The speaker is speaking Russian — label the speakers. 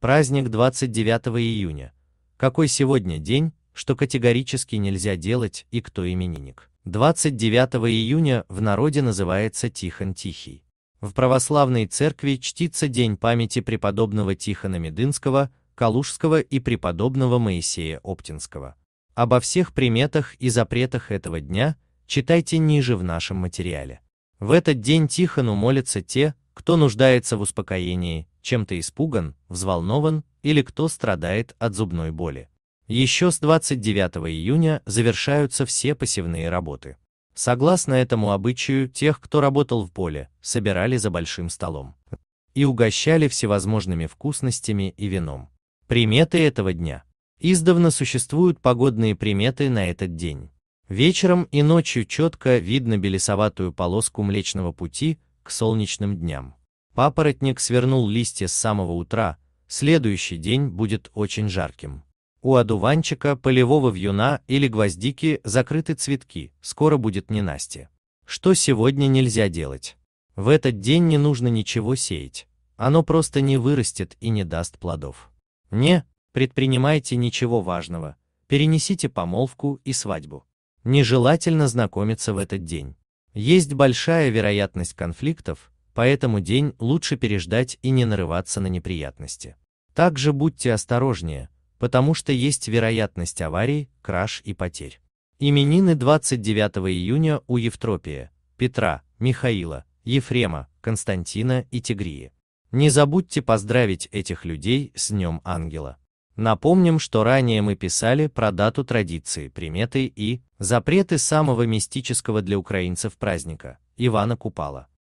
Speaker 1: Праздник 29 июня. Какой сегодня день, что категорически нельзя делать и кто именинник. 29 июня в народе называется Тихон Тихий. В православной церкви чтится день памяти преподобного Тихона Медынского, Калужского и преподобного Моисея Оптинского. Обо всех приметах и запретах этого дня читайте ниже в нашем материале. В этот день Тихону молятся те, кто нуждается в успокоении, чем то испуган, взволнован или кто страдает от зубной боли. Еще с 29 июня завершаются все посевные работы. Согласно этому обычаю, тех, кто работал в поле, собирали за большим столом и угощали всевозможными вкусностями и вином. Приметы этого дня. Издавна существуют погодные приметы на этот день. Вечером и ночью четко видно белесоватую полоску Млечного Пути к солнечным дням. Папоротник свернул листья с самого утра, следующий день будет очень жарким. У одуванчика, полевого вьюна или гвоздики закрыты цветки, скоро будет ненастье. Что сегодня нельзя делать? В этот день не нужно ничего сеять, оно просто не вырастет и не даст плодов. Не предпринимайте ничего важного, перенесите помолвку и свадьбу. Нежелательно знакомиться в этот день. Есть большая вероятность конфликтов, поэтому день лучше переждать и не нарываться на неприятности. Также будьте осторожнее, потому что есть вероятность аварий, краж и потерь. Именины 29 июня у Евтропия, Петра, Михаила, Ефрема, Константина и Тигрии. Не забудьте поздравить этих людей с Днем Ангела. Напомним, что ранее мы писали про дату традиции, приметы и запреты самого мистического для украинцев праздника – Ивана Купала.